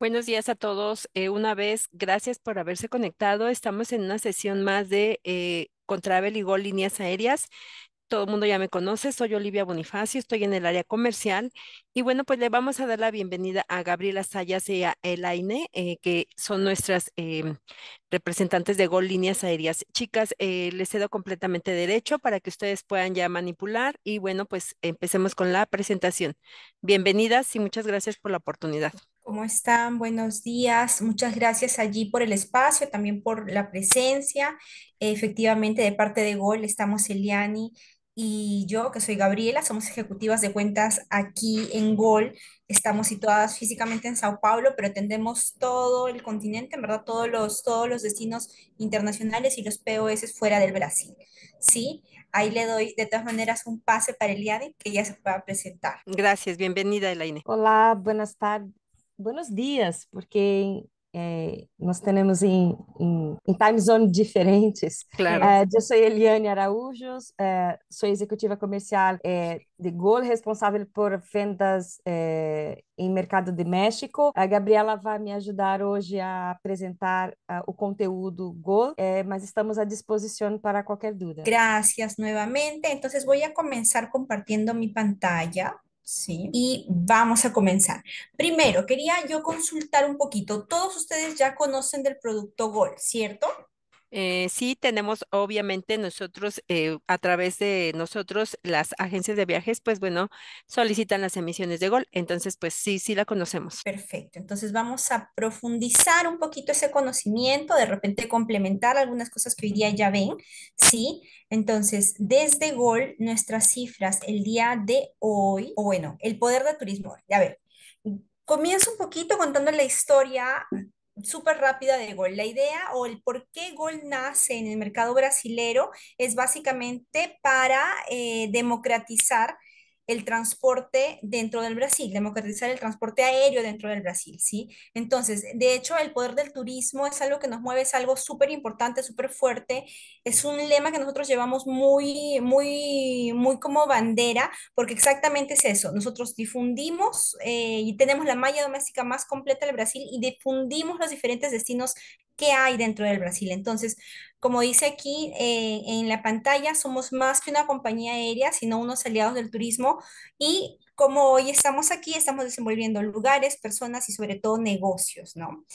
Buenos días a todos. Eh, una vez, gracias por haberse conectado. Estamos en una sesión más de eh, Contravel y Gol Líneas Aéreas. Todo el mundo ya me conoce, soy Olivia Bonifacio, estoy en el área comercial y bueno, pues le vamos a dar la bienvenida a Gabriela Sayas y a Elaine, eh, que son nuestras em, representantes de Gol Líneas Aéreas. Chicas, eh, les cedo completamente derecho para que ustedes puedan ya manipular y bueno, pues empecemos con la presentación. Bienvenidas y muchas gracias por la oportunidad. ¿Cómo están? Buenos días. Muchas gracias allí por el espacio, también por la presencia. Efectivamente, de parte de Gol estamos Eliani y yo, que soy Gabriela, somos ejecutivas de cuentas aquí en Gol. Estamos situadas físicamente en Sao Paulo, pero atendemos todo el continente, en verdad, todos los, todos los destinos internacionales y los POS fuera del Brasil. ¿Sí? Ahí le doy de todas maneras un pase para Eliane que ya se pueda presentar. Gracias, bienvenida Elaine. Hola, buenas tardes, buenos dias, porque é, nós temos em, em, em, time zone diferentes. Claro. É, eu sou Eliane Araújo, é, sou executiva comercial de Gol, responsável por vendas em mercado de México. A Gabriela vai me ajudar hoje a apresentar o conteúdo Gol, mas estamos à disposição para qualquer dúvida. Gracias nuevamente. Então, vou começar compartilhando minha mi pantalla. Sí. Y vamos a comenzar. Primero, quería yo consultar un poquito. Todos ustedes ya conocen del producto Gold, ¿cierto? Eh, sí, tenemos obviamente nosotros, eh, a través de nosotros, las agencias de viajes, pues bueno, solicitan las emisiones de Gol. Entonces, pues sí, sí la conocemos. Perfecto. Entonces vamos a profundizar un poquito ese conocimiento, de repente complementar algunas cosas que hoy día ya ven, ¿sí? Entonces, desde Gol, nuestras cifras el día de hoy, o bueno, el poder de turismo. A ver, comienzo un poquito contando la historia súper rápida de gol. La idea o el por qué gol nace en el mercado brasilero es básicamente para eh, democratizar el transporte dentro del Brasil, democratizar el transporte aéreo dentro del Brasil, ¿sí? Entonces, de hecho, el poder del turismo es algo que nos mueve, es algo súper importante, súper fuerte, es un lema que nosotros llevamos muy, muy, muy como bandera, porque exactamente es eso, nosotros difundimos eh, y tenemos la malla doméstica más completa del Brasil y difundimos los diferentes destinos qué hay dentro del Brasil. Entonces, como dice aquí eh, en la pantalla, somos más que una compañía aérea, sino unos aliados del turismo y como hoy estamos aquí, estamos desenvolviendo lugares, personas y sobre todo negocios, ¿no?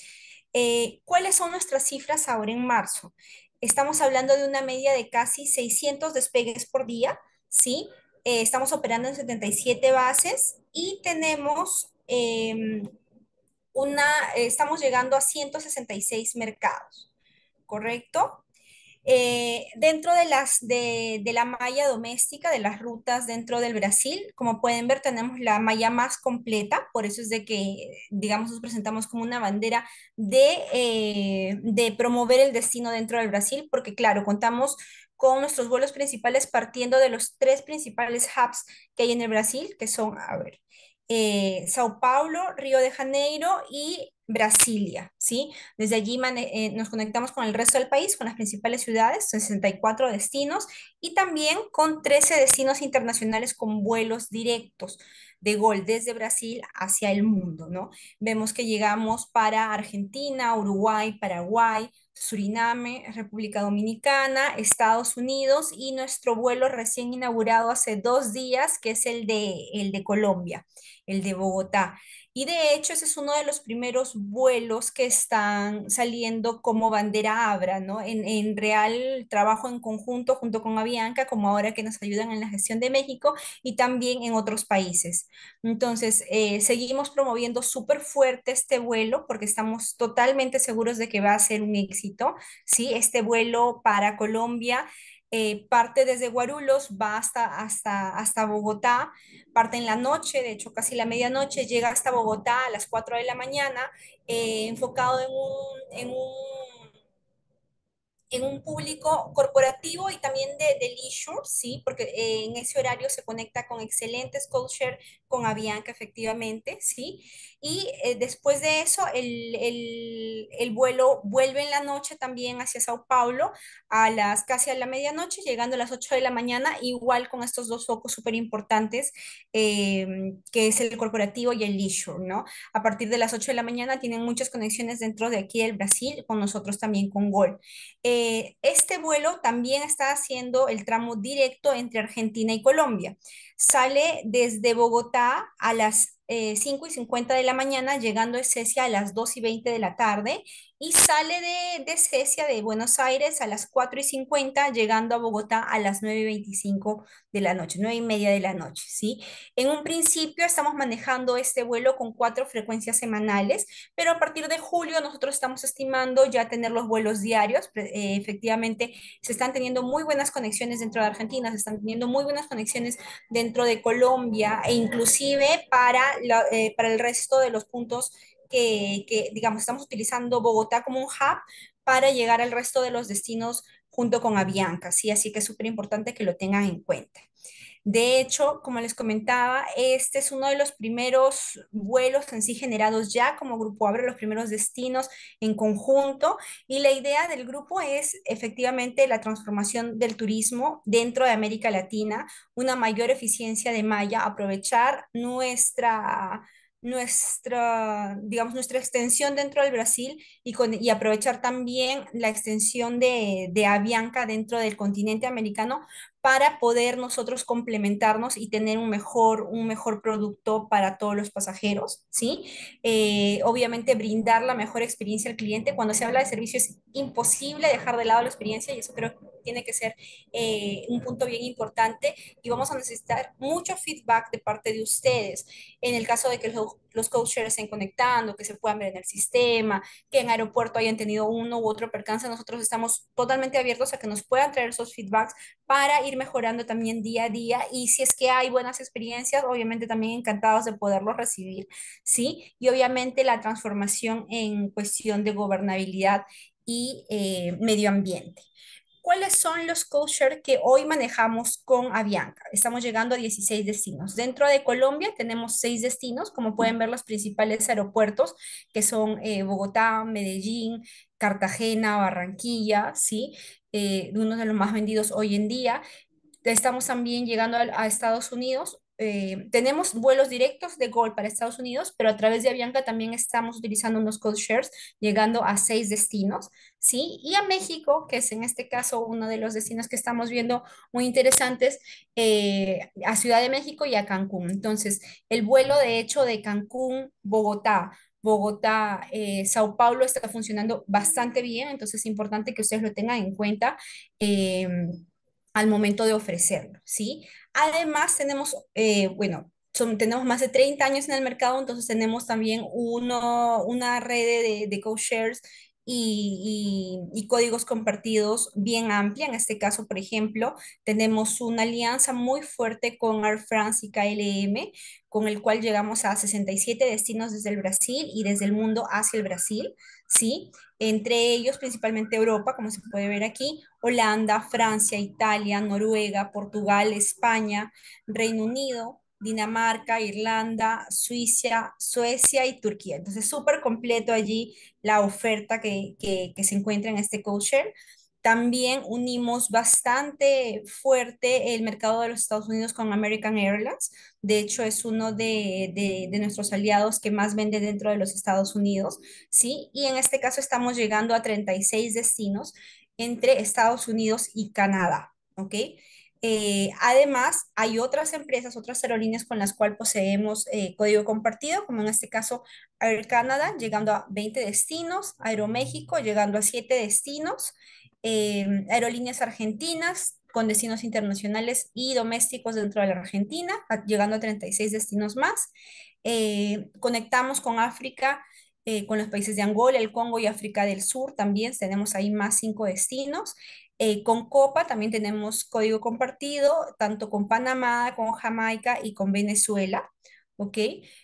Eh, ¿Cuáles son nuestras cifras ahora en marzo? Estamos hablando de una media de casi 600 despegues por día, ¿sí? Eh, estamos operando en 77 bases y tenemos em, una, estamos llegando a 166 mercados, ¿correcto? Eh, dentro de, las, de, de, la malla doméstica, de las rutas dentro del Brasil, como pueden ver, tenemos la malla más completa, por eso es de que, digamos, nos presentamos como una bandera de, eh, de promover el destino dentro del Brasil, porque claro, contamos con nuestros vuelos principales partiendo de los tres principales hubs que hay en el Brasil, que son, a ver, eh, Sao Paulo, Río de Janeiro y Brasilia, ¿sí? Desde allí eh, nos conectamos con el resto del país, con las principales ciudades, 64 destinos y también con 13 destinos internacionales con vuelos directos de gol desde Brasil hacia el mundo, ¿no? Vemos que llegamos para Argentina, Uruguay, Paraguay, Suriname, República Dominicana, Estados Unidos y nuestro vuelo recién inaugurado hace dos días, que es el de, el de Colombia, el de Bogotá. Y de hecho, ese es uno de los primeros vuelos que están saliendo como bandera Abra, ¿no? En, real trabajo en conjunto junto con Avianca, como ahora que nos ayudan en la gestión de México y también en otros países. Entonces, eh, seguimos promoviendo súper fuerte este vuelo porque estamos totalmente seguros de que va a ser un éxito, ¿sí? Este vuelo para Colombia. Eh, parte desde Guarulhos, va hasta, hasta, Bogotá, parte en la noche, de hecho casi la medianoche, llega hasta Bogotá a las 4 de la mañana, eh, enfocado en un, en un, público corporativo y también de, leisure, ¿sí? Porque eh, en ese horario se conecta con excelentes culture, con Avianca, efectivamente, ¿sí? Y eh, después de eso, el, el, el, vuelo vuelve en la noche también hacia Sao Paulo, a las casi a la medianoche, llegando a las 8 de la mañana, igual con estos dos focos súper importantes, em, que es el corporativo y el leisure, ¿no? A partir de las 8 de la mañana tienen muchas conexiones dentro de aquí del Brasil, con nosotros también con Gol. Eh, este vuelo también está haciendo el tramo directo entre Argentina y Colombia. Sale desde Bogotá a las 5 eh, y 50 de la mañana, llegando a Cecia a las 2 y 20 de la tarde y sale de, de de Buenos Aires, a las 4 y 50, llegando a Bogotá a las 9 y 25 de la noche, 9 y media de la noche, ¿sí? En un principio estamos manejando este vuelo con cuatro frecuencias semanales, pero a partir de julio nosotros estamos estimando ya tener los vuelos diarios. Eh, efectivamente, se están teniendo muy buenas conexiones dentro de Argentina, se están teniendo muy buenas conexiones dentro de Colombia e inclusive para, eh, para el resto de los puntos que, digamos, estamos utilizando Bogotá como un hub para llegar al resto de los destinos junto con Avianca, ¿sí? Así que es súper importante que lo tengan en cuenta. De hecho, como les comentaba, este es uno de los primeros vuelos en sí generados ya como Grupo Abre, los primeros destinos en conjunto. Y la idea del grupo es efectivamente la transformación del turismo dentro de América Latina, una mayor eficiencia de malla, aprovechar nuestra nuestra, digamos, nuestra extensión dentro del Brasil y, con, y aprovechar también la extensión de, de Avianca dentro del continente americano para poder nosotros complementarnos y tener un mejor, un mejor producto para todos los pasajeros, ¿sí? Eh, obviamente brindar la mejor experiencia al cliente. Cuando se habla de servicio es imposible dejar de lado la experiencia y eso creo que tiene que ser eh, un punto bien importante y vamos a necesitar mucho feedback de parte de ustedes en el caso de que el los coaches estén conectando, que se puedan ver en el sistema, que en aeropuerto hayan tenido uno u otro percance. Nosotros estamos totalmente abiertos a que nos puedan traer esos feedbacks para ir mejorando también día a día y si es que hay buenas experiencias, obviamente también encantados de poderlos recibir, ¿sí? Y obviamente la transformación en cuestión de gobernabilidad y eh, medio ambiente. ¿Cuáles son los co-share que hoy manejamos con Avianca? Estamos llegando a 16 destinos. Dentro de Colombia tenemos 6 destinos, como pueden ver los principales aeropuertos, que son eh, Bogotá, Medellín, Cartagena, Barranquilla, ¿sí? Eh, uno de los más vendidos hoy en día. Estamos también llegando a Estados Unidos, eh, tenemos vuelos directos de Gol para Estados Unidos, pero a través de Avianca también estamos utilizando unos code shares, llegando a seis destinos, ¿sí? Y a México, que es en este caso uno de los destinos que estamos viendo muy interesantes, eh, a Ciudad de México y a Cancún. Entonces, el vuelo de hecho de Cancún, Bogotá, Bogotá, eh, Sao Paulo está funcionando bastante bien, entonces es importante que ustedes lo tengan en cuenta al momento de ofrecerlo, ¿sí? Además, tenemos, eh, bueno, tenemos más de 30 años en el mercado, entonces tenemos también uno, una red de, de co-shares y, códigos compartidos bien amplia. En este caso, por ejemplo, tenemos una alianza muy fuerte con Air France y KLM, con el cual llegamos a 67 destinos desde el Brasil y desde el mundo hacia el Brasil, ¿sí? Entre ellos, principalmente Europa, como se puede ver aquí, Holanda, Francia, Italia, Noruega, Portugal, España, Reino Unido, Dinamarca, Irlanda, Suiza, Suecia y Turquía. Entonces, súper completo allí la oferta que, se encuentra en este co También unimos bastante fuerte el mercado de los Estados Unidos con American Airlines. De hecho, es uno de, nuestros aliados que más vende dentro de los Estados Unidos, ¿sí? Y en este caso estamos llegando a 36 destinos entre Estados Unidos y Canadá, ¿ok? Eh, además, hay otras empresas, otras aerolíneas con las cuales poseemos eh, código compartido, como en este caso Air Canada, llegando a 20 destinos, Aeroméxico, llegando a 7 destinos, eh, aerolíneas argentinas con destinos internacionales y domésticos dentro de la Argentina, llegando a 36 destinos más. conectamos con África, con los países de Angola, el Congo y África del Sur, también tenemos ahí más 5 destinos. Eh, con Copa también tenemos código compartido, tanto con Panamá, con Jamaica y con Venezuela. ¿ok?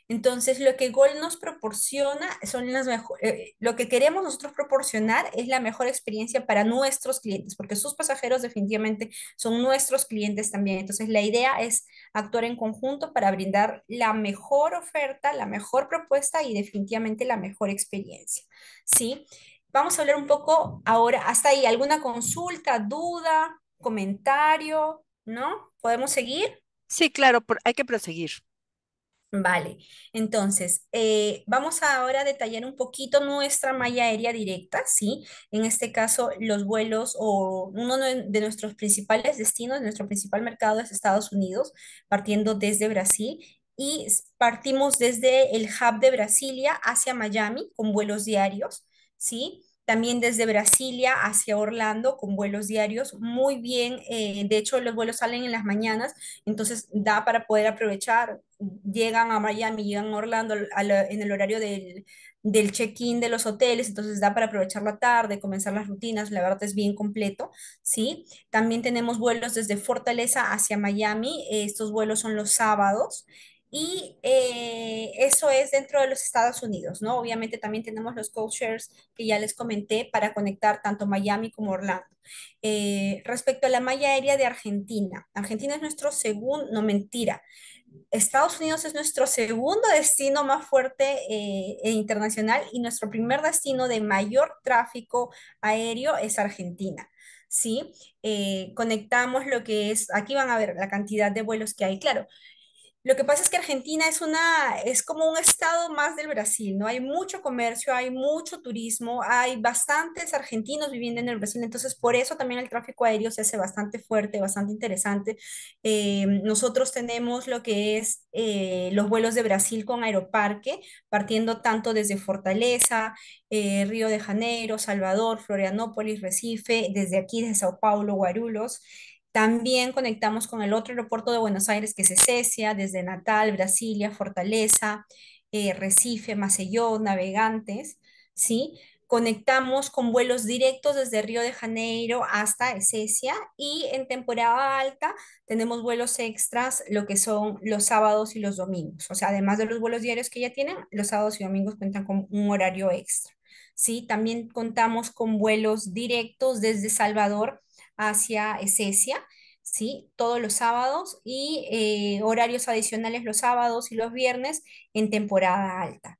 Entonces, lo que Gol nos proporciona son las mejores, eh, lo que queremos nosotros proporcionar es la mejor experiencia para nuestros clientes, porque sus pasajeros definitivamente son nuestros clientes también. Entonces, la idea es actuar en conjunto para brindar la mejor oferta, la mejor propuesta y definitivamente la mejor experiencia, ¿sí? Vamos a hablar un poco ahora, hasta ahí, ¿alguna consulta, duda, comentario? ¿No? ¿Podemos seguir? Sí, claro, hay que proseguir. Vale, entonces eh, vamos ahora a detallar un poquito nuestra malla aérea directa, ¿sí? En este caso, los vuelos o uno de nuestros principales destinos, nuestro principal mercado es Estados Unidos, partiendo desde Brasil y partimos desde el hub de Brasilia hacia Miami con vuelos diarios. ¿sí? También desde Brasilia hacia Orlando con vuelos diarios, muy bien. Eh, de hecho, los vuelos salen en las mañanas, entonces da para poder aprovechar. Llegan a Miami, llegan a Orlando en el horario del, check-in de los hoteles, entonces da para aprovechar la tarde, comenzar las rutinas, la verdad es bien completo, ¿sí? También tenemos vuelos desde Fortaleza hacia Miami, estos vuelos son los sábados, y eh, eso es dentro de los Estados Unidos, ¿no? Obviamente también tenemos los co-shares que ya les comenté para conectar tanto Miami como Orlando. Eh, respecto a la malla aérea de Argentina, Argentina es nuestro segundo, no mentira, Estados Unidos es nuestro segundo destino más fuerte eh, e internacional y nuestro primer destino de mayor tráfico aéreo es Argentina. ¿Sí? conectamos lo que es, aquí van a ver la cantidad de vuelos que hay. Claro, lo que pasa es que Argentina es una es como un estado más del Brasil, ¿no? Hay mucho comercio, hay mucho turismo, hay bastantes argentinos viviendo en el Brasil, entonces por eso también el tráfico aéreo se hace bastante fuerte, bastante interesante. Eh, nosotros tenemos lo que es eh, los vuelos de Brasil con Aeroparque, partiendo tanto desde Fortaleza, eh, Río de Janeiro, Salvador, Florianópolis, Recife, desde aquí, desde Sao Paulo, Guarulhos, también conectamos con el otro aeropuerto de Buenos Aires, que es Esesia, desde Natal, Brasilia, Fortaleza, eh, Recife, Maceió, Navegantes, ¿sí? Conectamos con vuelos directos desde Río de Janeiro hasta Esesia y en temporada alta tenemos vuelos extras, lo que son los sábados y los domingos. O sea, además de los vuelos diarios que ya tienen, los sábados y domingos cuentan con un horario extra. ¿sí? También contamos con vuelos directos desde Salvador hacia Esesia, ¿sí? todos los sábados y eh, horarios adicionales los sábados y los viernes en temporada alta.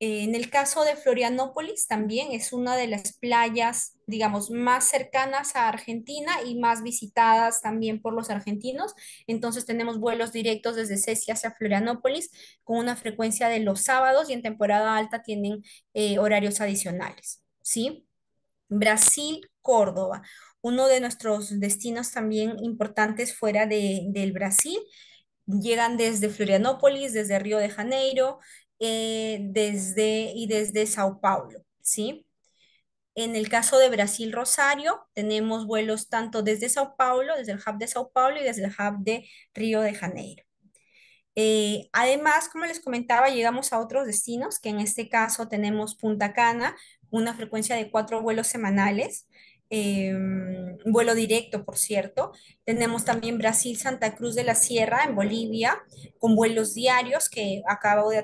en el caso de Florianópolis también es una de las playas, digamos, más cercanas a Argentina y más visitadas también por los argentinos. Entonces tenemos vuelos directos desde Esesia hacia Florianópolis con una frecuencia de los sábados y en temporada alta tienen eh, horarios adicionales, ¿sí? Brasil, Córdoba uno de nuestros destinos también importantes fuera del Brasil. Llegan desde Florianópolis, desde Río de Janeiro eh, y desde Sao Paulo, ¿sí? En el caso de Brasil Rosario, tenemos vuelos tanto desde Sao Paulo, desde el hub de Sao Paulo y desde el hub de Río de Janeiro. Eh, además, como les comentaba, llegamos a otros destinos, que en este caso tenemos Punta Cana, una frecuencia de cuatro vuelos semanales. Em, vuelo directo, por cierto. Tenemos también Brasil, Santa Cruz de la Sierra, en Bolivia, con vuelos diarios, que acabo de,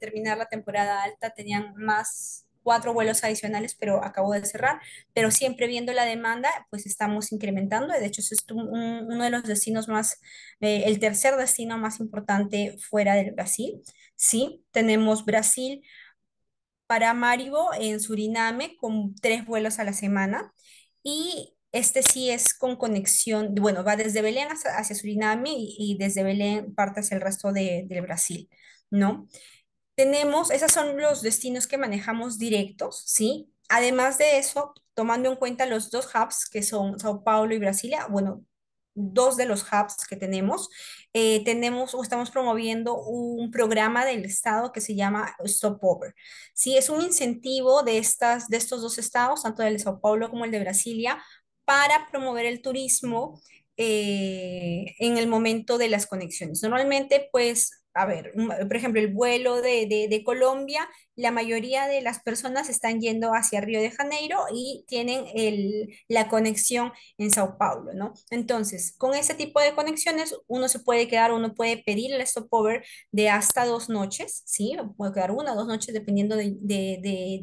terminar la temporada alta, tenían más cuatro vuelos adicionales, pero acabo de cerrar, pero siempre viendo la demanda, pues estamos incrementando, de hecho es uno de los destinos más, eh, el tercer destino más importante fuera del Brasil, ¿sí? Tenemos Brasil, para Maribo, en Suriname con tres vuelos a la semana. Y este sí es con conexión, bueno, va desde Belén hacia, Suriname y, desde Belén parte hacia el resto del Brasil, ¿no? Tenemos, esos son los destinos que manejamos directos, ¿sí? Además de eso, tomando en cuenta los dos hubs que son Sao Paulo y Brasilia, bueno, dos de los hubs que tenemos. Eh, tenemos o estamos promoviendo un programa del Estado que se llama Stopover. Sí, es un incentivo de, estas, de estos dos estados, tanto el de Sao Paulo como el de Brasilia, para promover el turismo eh, en el momento de las conexiones. Normalmente, pues a ver, por ejemplo, el vuelo de, de, de, Colombia, la mayoría de las personas están yendo hacia Río de Janeiro y tienen el, la conexión en Sao Paulo, ¿no? Entonces, con ese tipo de conexiones, uno se puede quedar, uno puede pedir el stopover de hasta dos noches, ¿sí? Puede quedar una o dos noches dependiendo de,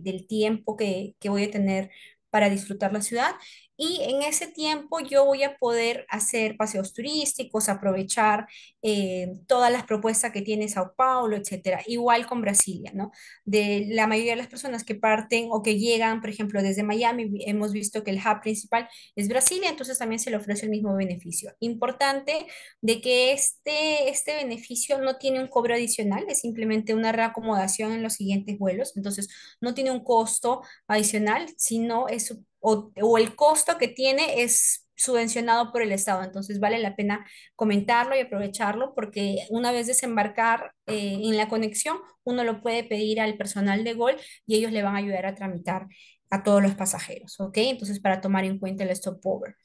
del tiempo que, que voy a tener para disfrutar la ciudad y en ese tiempo yo voy a poder hacer paseos turísticos, aprovechar eh, todas las propuestas que tiene Sao Paulo, etcétera. Igual con Brasilia, ¿no? De la mayoría de las personas que parten o que llegan, por ejemplo, desde Miami, hemos visto que el hub principal es Brasilia, entonces también se le ofrece el mismo beneficio. Importante de que este, este beneficio no tiene un cobro adicional, es simplemente una reacomodación en los siguientes vuelos, entonces no tiene un costo adicional, sino es o, el costo que tiene es subvencionado por el Estado. Entonces vale la pena comentarlo y aprovecharlo porque una vez desembarcar eh, en la conexión, uno lo puede pedir al personal de Gol y ellos le van a ayudar a tramitar a todos los pasajeros, Entonces para tomar en cuenta el stopover.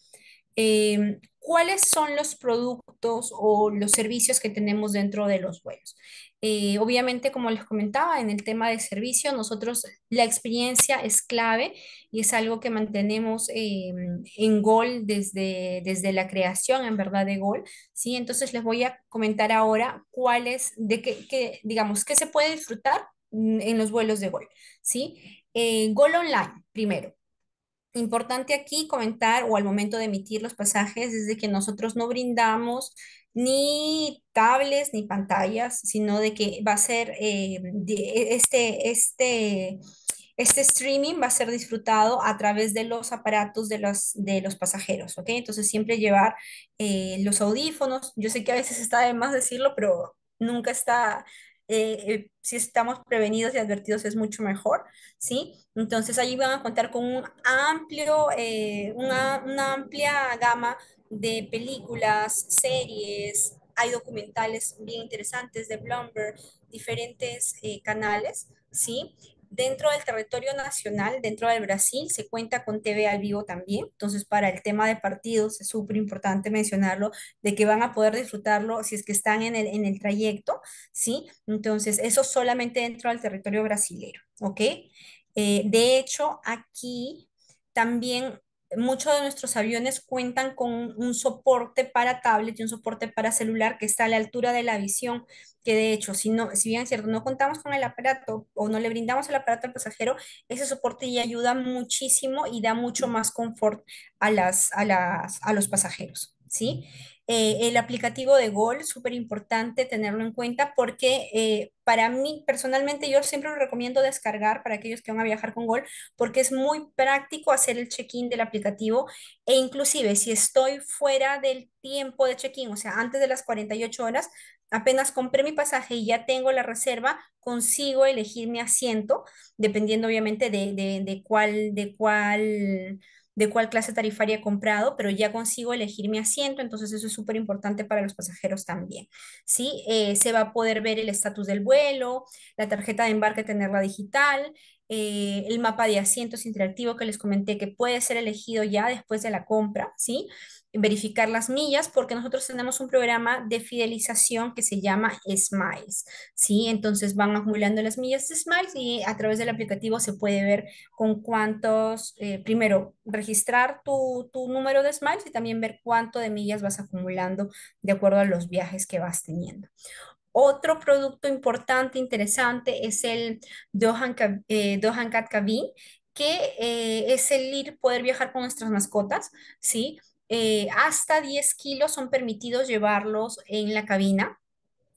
Em, cuáles son los productos o los servicios que tenemos dentro de los vuelos. Eh, obviamente, como les comentaba, en el tema de servicio, nosotros la experiencia es clave y es algo que mantenemos em, en Gol desde, desde la creación, en verdad, de Gol. ¿sí? Entonces, les voy a comentar ahora cuáles, de qué, digamos, qué se puede disfrutar mm, en los vuelos de Gol. ¿sí? Eh, gol Online, primero importante aquí comentar o al momento de emitir los pasajes desde que nosotros no brindamos ni tablets ni pantallas, sino de que va a ser eh, este, este, este streaming va a ser disfrutado a través de los aparatos de los, de los pasajeros, ¿ok? Entonces siempre llevar eh, los audífonos, yo sé que a veces está de más decirlo, pero nunca está eh, eh, si estamos prevenidos y advertidos es mucho mejor, ¿sí? Entonces allí van a contar con un amplio, eh, una, una amplia gama de películas, series, hay documentales bien interesantes de Blumberg, diferentes canales, ¿sí? Dentro del territorio nacional, dentro del Brasil, se cuenta con TV al vivo también. Entonces, para el tema de partidos, es súper importante mencionarlo, de que van a poder disfrutarlo si es que están en el, en el trayecto, ¿sí? Entonces, eso solamente dentro del territorio brasileño, ¿ok? Eh, de hecho, aquí también muchos de nuestros aviones cuentan con un soporte para tablet y un soporte para celular que está a la altura de la visión, que de hecho, si, no, si bien es cierto, no contamos con el aparato o no le brindamos el aparato al pasajero, ese soporte ya ayuda muchísimo y da mucho más confort a, las, a, a los pasajeros, ¿sí? Eh, el aplicativo de Gol, súper importante tenerlo en cuenta porque eh, para mí personalmente yo siempre lo recomiendo descargar para aquellos que van a viajar con Gol porque es muy práctico hacer el check-in del aplicativo e inclusive si estoy fuera del tiempo de check-in, o sea, antes de las 48 horas, apenas compré mi pasaje y ya tengo la reserva, consigo elegir mi asiento, dependiendo obviamente de, de, de cuál, de cuál de cuál clase tarifaria he comprado, pero ya consigo elegir mi asiento, entonces eso es súper importante para los pasajeros también. ¿sí? Eh, se va a poder ver el estatus del vuelo, la tarjeta de embarque, tenerla digital, eh, el mapa de asientos interactivo que les comenté que puede ser elegido ya después de la compra, ¿sí? verificar las millas porque nosotros tenemos un programa de fidelización que se llama Smiles, ¿sí? Entonces van acumulando las millas de Smiles y a través del aplicativo se puede ver con cuántos, eh, primero, registrar tu, número de Smiles y también ver cuánto de millas vas acumulando de acuerdo a los viajes que vas teniendo. Otro producto importante, interesante, es el Dohan, eh, Cat Cabin, que eh, es el ir, poder viajar con nuestras mascotas, ¿sí? Eh, hasta 10 kilos son permitidos llevarlos en la cabina.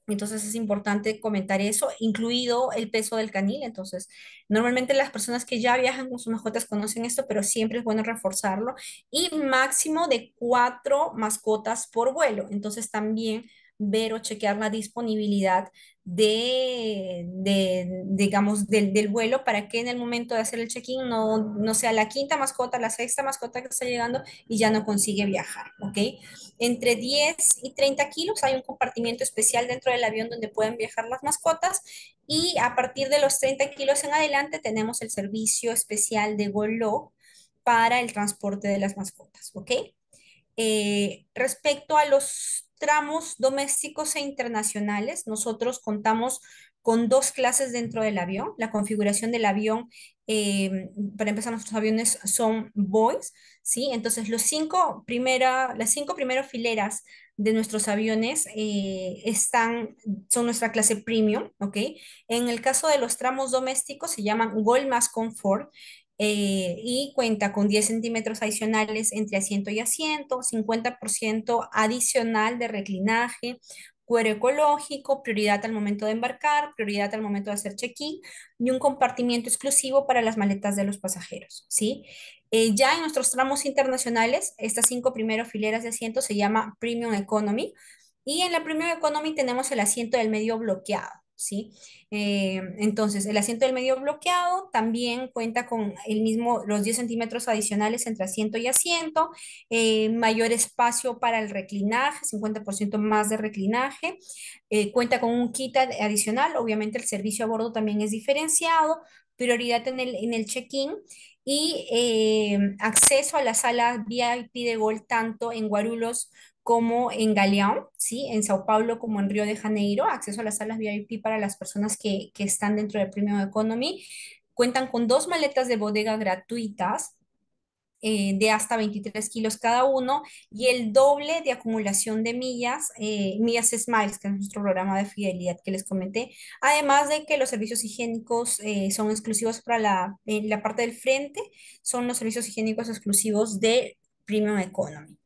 Entonces es importante comentar eso, incluido el peso del canil. Entonces, normalmente las personas que ya viajan con sus mascotas conocen esto, pero siempre es bueno reforzarlo. Y máximo de cuatro mascotas por vuelo. Entonces también ver o chequear la disponibilidad de, de digamos, del, vuelo para que en el momento de hacer el check-in no, no sea la quinta mascota, la sexta mascota que está llegando y ya no consigue viajar, ¿ok? Entre 10 y 30 kilos hay un compartimiento especial dentro del avión donde pueden viajar las mascotas y a partir de los 30 kilos en adelante tenemos el servicio especial de vuelo para el transporte de las mascotas, ¿ok? Eh, respecto a los tramos domésticos e internacionales. Nosotros contamos con dos clases dentro del avión. La configuración del avión, eh, para empezar, nuestros aviones son boys, ¿sí? Entonces, los cinco primera, las cinco primeras fileras de nuestros aviones eh, están, son nuestra clase premium, ¿ok? En el caso de los tramos domésticos se llaman Gold más Comfort eh, y cuenta con 10 centímetros adicionales entre asiento y asiento, 50% adicional de reclinaje, cuero ecológico, prioridad al momento de embarcar, prioridad al momento de hacer check-in y un compartimiento exclusivo para las maletas de los pasajeros, ¿sí? Eh, ya en nuestros tramos internacionales, estas cinco primeras fileras de asientos se llama Premium Economy y en la Premium Economy tenemos el asiento del medio bloqueado, ¿sí? Eh, entonces, el asiento del medio bloqueado también cuenta con el mismo, los 10 centímetros adicionales entre asiento y asiento, eh, mayor espacio para el reclinaje, 50% más de reclinaje, eh, cuenta con un kit adicional, obviamente el servicio a bordo también es diferenciado, prioridad en el, en el check-in y acceso a la sala VIP de Gol tanto en Guarulhos como en Galeón, ¿sí? en Sao Paulo como en Río de Janeiro, acceso a las salas VIP para las personas que, están dentro del Premium Economy. Cuentan con dos maletas de bodega gratuitas eh, de hasta 23 kilos cada uno y el doble de acumulación de millas, eh, millas Smiles, que es nuestro programa de fidelidad que les comenté, además de que los servicios higiénicos eh, son exclusivos para la, la parte del frente, son los servicios higiénicos exclusivos de Premium Economy.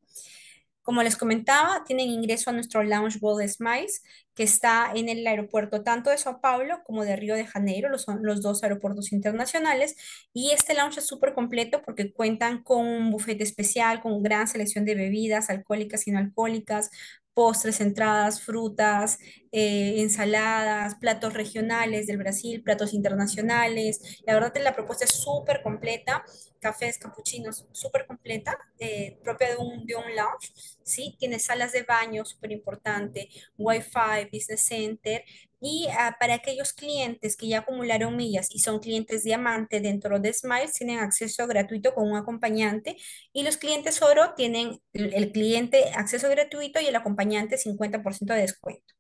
Como les comentaba, tienen ingreso a nuestro Lounge Gold Smiles, que está en el aeropuerto tanto de Sao Paulo como de Río de Janeiro, los, los dos aeropuertos internacionales. Y este lounge es súper completo porque cuentan con un bufete especial, con gran selección de bebidas alcohólicas y no alcohólicas, postres, entradas, frutas, eh, ensaladas, platos regionales del Brasil, platos internacionales. La verdad, la propuesta es súper completa, cafés, capuchinos, súper completa, eh, propia de un, de un lounge, ¿sí? Tiene salas de baño, súper importante, wifi Business Center, y ah, para aquellos clientes que ya acumularon millas y son clientes diamante dentro de Smiles, tienen acceso gratuito con un acompañante. Y los clientes oro tienen el cliente acceso gratuito y el acompañante 50% de descuento.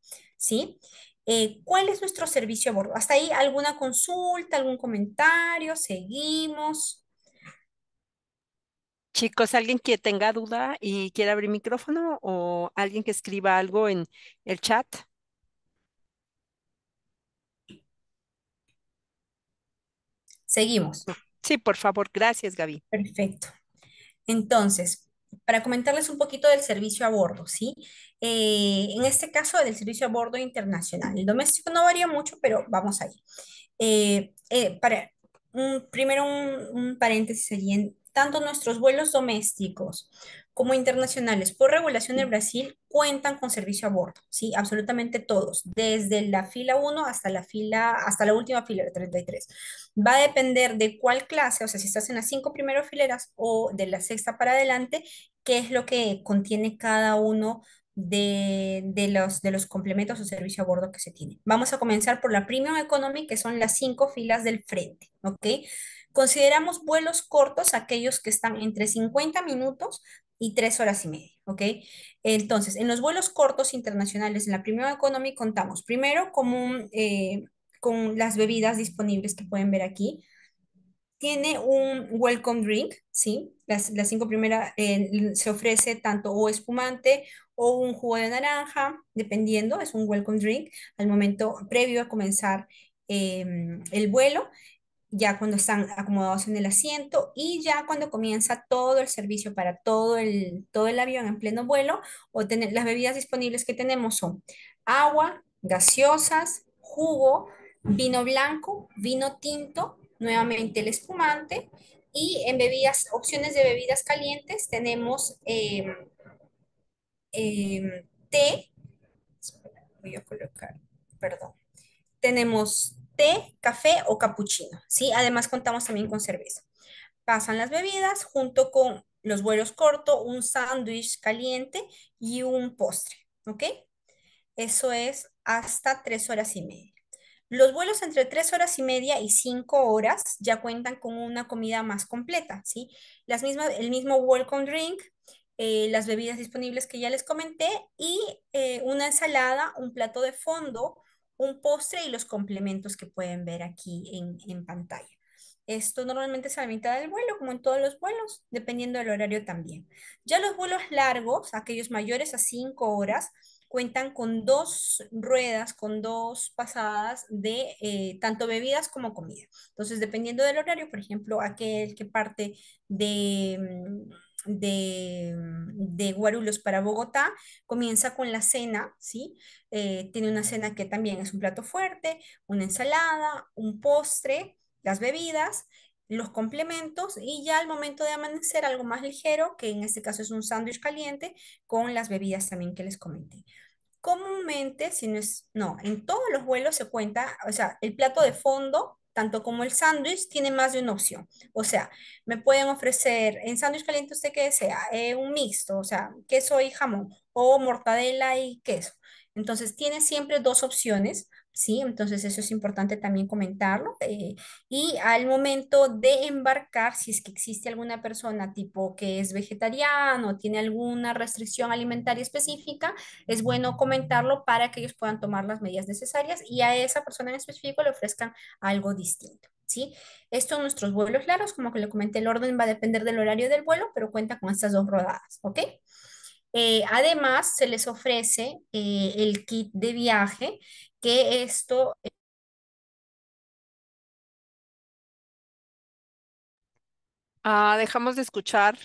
¿sí? Eh, ¿Cuál es nuestro servicio a bordo? ¿Hasta ahí alguna consulta, algún comentario? ¿Seguimos? Chicos, alguien que tenga duda y quiera abrir micrófono o alguien que escriba algo en el chat. Seguimos. Sí, por favor. Gracias, Gaby. Perfecto. Entonces, para comentarles un poquito del servicio a bordo, ¿sí? Eh, en este caso, del servicio a bordo internacional. El doméstico no varía mucho, pero vamos ahí. Eh, eh, para, un, primero un, un paréntesis allí en, tanto nuestros vuelos domésticos como internacionales por regulación en Brasil cuentan con servicio a bordo, ¿sí? Absolutamente todos, desde la fila 1 hasta la fila, hasta la última fila, la 33. Va a depender de cuál clase, o sea, si estás en las cinco primeras fileras o de la sexta para adelante, qué es lo que contiene cada uno de, los, de los complementos o servicio a bordo que se tiene. Vamos a comenzar por la Premium Economy, que son las cinco filas del frente, ¿ok? Consideramos vuelos cortos aquellos que están entre 50 minutos y 3 horas y media, ¿ok? Entonces, en los vuelos cortos internacionales, en la primera Economy, contamos primero con, eh, con las bebidas disponibles que pueden ver aquí. Tiene un welcome drink, ¿sí? Las, las cinco primeras se ofrece tanto o espumante o un jugo de naranja, dependiendo, es un welcome drink al momento previo a comenzar em, el vuelo ya cuando están acomodados en el asiento y ya cuando comienza todo el servicio para todo el, todo el avión en pleno vuelo, o tener, las bebidas disponibles que tenemos son agua, gaseosas, jugo, vino blanco, vino tinto, nuevamente el espumante y en bebidas, opciones de bebidas calientes tenemos eh, eh, té, voy a colocar, perdón, tenemos té, café o capuchino, ¿sí? Además contamos también con cerveza. Pasan las bebidas junto con los vuelos cortos, un sándwich caliente y un postre, ¿ok? Eso es hasta tres horas y media. Los vuelos entre tres horas y media y cinco horas ya cuentan con una comida más completa, ¿sí? Las mismas, el mismo welcome drink, eh, las bebidas disponibles que ya les comenté y eh, una ensalada, un plato de fondo un postre y los complementos que pueden ver aquí en, pantalla. Esto normalmente es a la mitad del vuelo, como en todos los vuelos, dependiendo del horario también. Ya los vuelos largos, aquellos mayores a cinco horas, cuentan con dos ruedas, con dos pasadas de eh, tanto bebidas como comida. Entonces, dependiendo del horario, por ejemplo, aquel que parte de mm, de, mm, de, Guarulhos para Bogotá, comienza con la cena, ¿sí? Eh, tiene una cena que también es un plato fuerte, una ensalada, un postre, las bebidas, los complementos y ya al momento de amanecer algo más ligero, que en este caso es un sándwich caliente con las bebidas también que les comenté. Comúnmente, si no es, no, en todos los vuelos se cuenta, o sea, el plato de fondo tanto como el sándwich, tiene más de una opción. O sea, me pueden ofrecer en sándwich caliente, usted que desea, eh, un mixto, o sea, queso y jamón, o mortadela y queso. Entonces, tiene siempre dos opciones ¿sí? Entonces eso es importante también comentarlo. Eh, y al momento de embarcar, si es que existe alguna persona tipo que es vegetariano tiene alguna restricción alimentaria específica, es bueno comentarlo para que ellos puedan tomar las medidas necesarias y a esa persona en específico le ofrezcan algo distinto. ¿Sí? Esto en nuestros vuelos largos, como que le comenté, el orden va a depender del horario del vuelo, pero cuenta con estas dos rodadas, ¿ok? Eh, además, se les ofrece eh, el kit de viaje que esto... Ah, dejamos de escuchar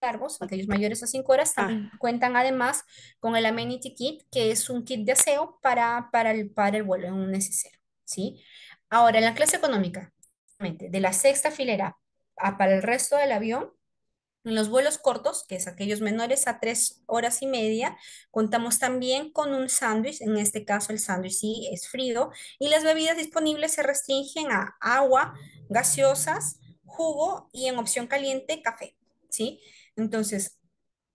cargos, aquellos mayores a 5 horas, ah. también cuentan además con el Amenity Kit, que es un kit de aseo para, para, el, para el vuelo en un necesero ¿sí? Ahora, en la clase económica, de la sexta filera para el resto del avión, en los vuelos cortos, que es aquellos menores a tres horas y media, contamos también con un sándwich, en este caso el sándwich sí es frío, y las bebidas disponibles se restringen a agua, gaseosas, jugo y en opción caliente café, ¿sí? Entonces,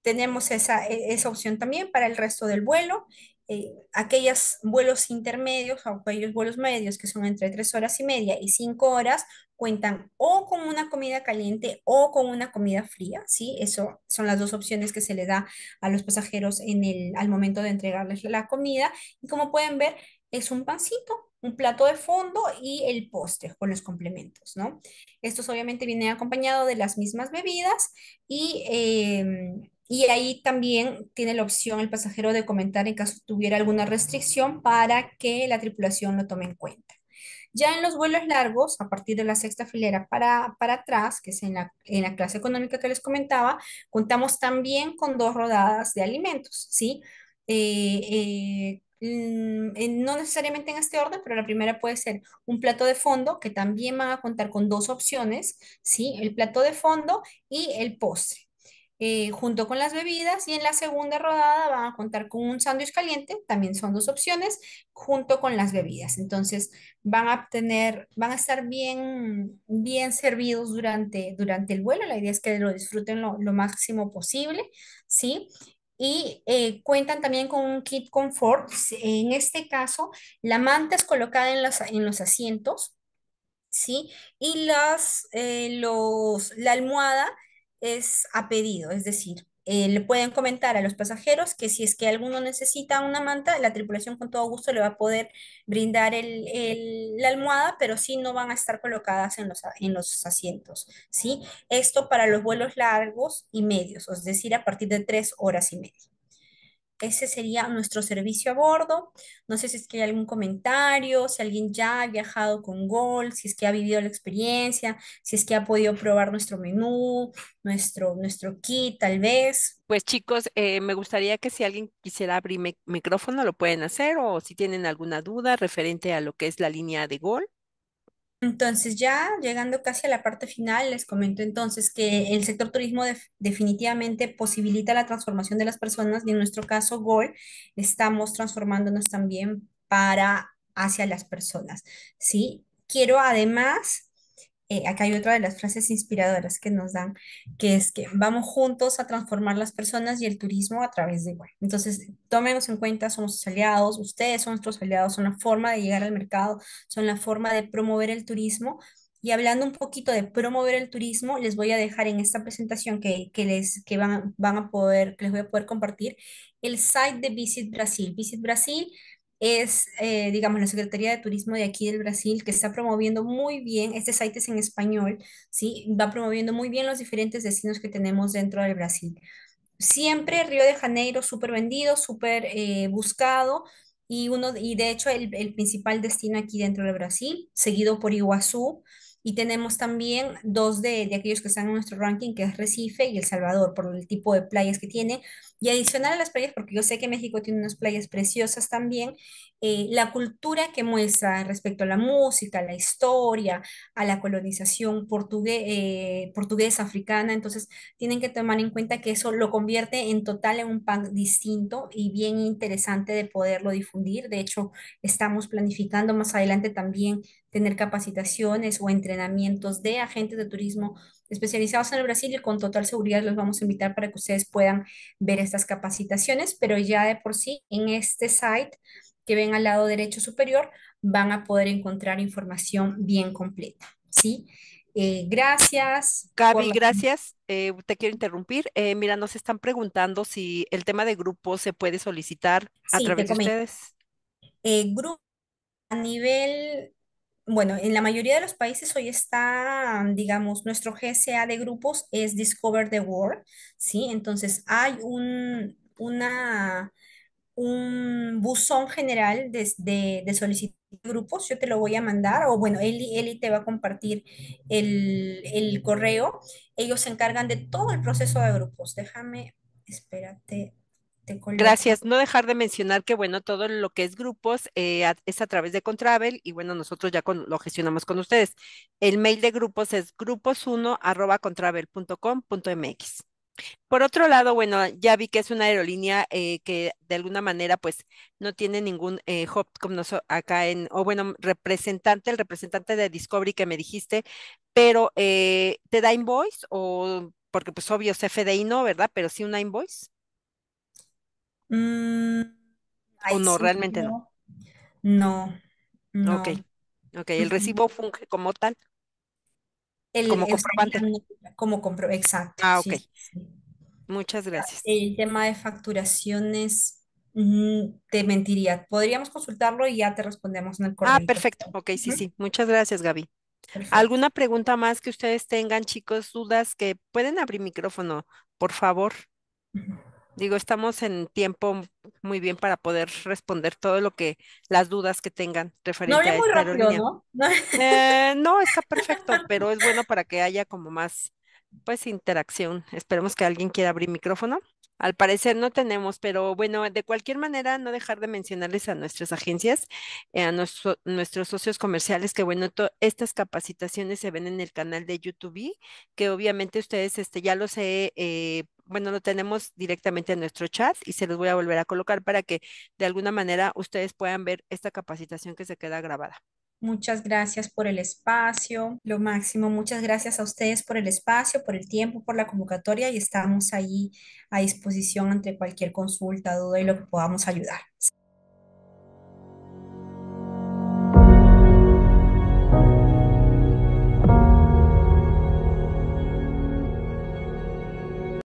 tenemos esa, e, esa opción también para el resto del vuelo eh, aquellos vuelos intermedios o aquellos vuelos medios que son entre tres horas y media y cinco horas cuentan o con una comida caliente o con una comida fría, ¿sí? Eso son las dos opciones que se le da a los pasajeros en el, al momento de entregarles la comida. Y como pueden ver, es un pancito, un plato de fondo y el postre con los complementos, ¿no? Estos obviamente viene acompañado de las mismas bebidas y... Em, y ahí también tiene la opción el pasajero de comentar en caso tuviera alguna restricción para que la tripulación lo tome en cuenta. Ya en los vuelos largos, a partir de la sexta filera para, atrás, que es en la, clase económica que les comentaba, contamos también con dos rodadas de alimentos, ¿sí? Eh, eh, mm, no necesariamente en este orden, pero la primera puede ser un plato de fondo, que también va a contar con dos opciones, ¿sí? El plato de fondo y el postre. Eh, junto con las bebidas y en la segunda rodada van a contar con un sándwich caliente, también son dos opciones, junto con las bebidas. Entonces van a tener, van a estar bien, bien servidos durante, durante el vuelo. La idea es que lo disfruten lo, máximo posible, ¿sí? y eh, cuentan también con un kit confort. En este caso, la manta es colocada en los, en los asientos, ¿sí? Y las, eh, la almohada es a pedido, es decir, eh, le pueden comentar a los pasajeros que si es que alguno necesita una manta, la tripulación con todo gusto le va a poder brindar el, la almohada, pero sí no van a estar colocadas en los, en los asientos, ¿sí? Esto para los vuelos largos y medios, es decir, a partir de tres horas y media ese sería nuestro servicio a bordo. No sé si es que hay algún comentario, si alguien ya ha viajado con Gol, si es que ha vivido la experiencia, si es que ha podido probar nuestro menú, nuestro, nuestro kit, tal vez. Pues chicos, eh, me gustaría que si alguien quisiera abrir micrófono, lo pueden hacer o si tienen alguna duda referente a lo que es la línea de Gol entonces ya llegando casi a la parte final, les comento entonces que el sector turismo definitivamente posibilita la transformación de las personas y en nuestro caso Gol estamos transformándonos también para hacia las personas, ¿sí? Quiero además eh, acá hay otra de las frases inspiradoras que nos dan, que es que vamos juntos a transformar las personas y el turismo a través de igual. Entonces, tomemos en cuenta, somos aliados, ustedes son nuestros aliados, son la forma de llegar al mercado, son la forma de promover el turismo. Y hablando un poquito de promover el turismo, les voy a dejar en esta presentación que, que les, que van, van a poder, les voy a poder compartir, el site de Visit Brasil. Visit Brasil es, eh, digamos, la Secretaría de Turismo de aquí del Brasil, que está promoviendo muy bien, este site es en español, ¿sí? Va promoviendo muy bien los diferentes destinos que tenemos dentro del Brasil. Siempre Río de Janeiro súper vendido, súper eh, buscado, y, uno, y de hecho el, principal destino aquí dentro del Brasil, seguido por Iguazú, y tenemos también dos de, de, aquellos que están en nuestro ranking, que es Recife y El Salvador, por el tipo de playas que tiene. Y adicional a las playas, porque yo sé que México tiene unas playas preciosas también, eh, la cultura que muestra respecto a la música, a la historia, a la colonización eh, portuguesa, africana, entonces tienen que tomar en cuenta que eso lo convierte en total en un pan distinto y bien interesante de poderlo difundir. De hecho, estamos planificando más adelante también tener capacitaciones o entrenamientos de agentes de turismo especializados en el Brasil y con total seguridad los vamos a invitar para que ustedes puedan ver estas capacitaciones, pero ya de por sí en este site que ven al lado derecho superior van a poder encontrar información bien completa, ¿sí? Eh, gracias. Gaby, gracias. Eh, te quiero interrumpir. Eh, mira, nos están preguntando si el tema de grupo se puede solicitar a través de ustedes. grupo a nivel bueno, en la mayoría de los países hoy está, mm, digamos, nuestro GSA de grupos es Discover the World, ¿sí? Entonces hay un, una, un buzón general de, de, solicitud de grupos, yo te lo voy a mandar, o bueno, Eli, te va a compartir el, el correo. Ellos se encargan de todo el proceso de grupos. Déjame, espérate, Gracias. No dejar de mencionar que, bueno, todo lo que es grupos eh, es a través de Contravel y, bueno, nosotros ya lo gestionamos con ustedes. El mail de grupos es grupos1.contravel.com.mx. Por otro lado, bueno, ya vi que es una aerolínea eh, que de alguna manera pues no tiene ningún eh, como nosotros acá en, o bueno, representante, el representante de Discovery que me dijiste, pero eh, ¿te da invoice o porque pues obvio es FDI no, ¿verdad? Pero sí una invoice. Mm, ¿O no, realmente no? No. Ok, ok, el recibo funge como tal. El, como comprobante. Como compro, exacto. Ah, ok. Muchas ah, gracias. El tema de facturaciones, te mentiría. Podríamos consultarlo y ya te respondemos en el ah, correo. Ah, perfecto. Ok, sí, sí. Muchas gracias, Gaby. ¿Alguna pregunta más que ustedes tengan, chicos? ¿Dudas? Que pueden abrir micrófono, por favor. Digo, estamos en tiempo muy bien para poder responder todo lo que, las dudas que tengan referente a esta muy ¿no? Eh, no, está perfecto, pero es bueno para que haya como más, pues, interacción. Esperemos que alguien quiera abrir micrófono. Al parecer no tenemos, pero bueno, de cualquier manera, no dejar de mencionarles a nuestras agencias, eh, a nuestros socios comerciales, que bueno, estas capacitaciones se ven en el canal de YouTube, que obviamente ustedes este, ya lo sé, eh, bueno, lo tenemos directamente en nuestro chat y se los voy a volver a colocar para que de alguna manera ustedes puedan ver esta capacitación que se queda grabada. Muchas gracias por el espacio, lo máximo. Muchas gracias a ustedes por el espacio, por el tiempo, por la convocatoria y estamos ahí a disposición ante cualquier consulta, duda y lo que podamos ayudar.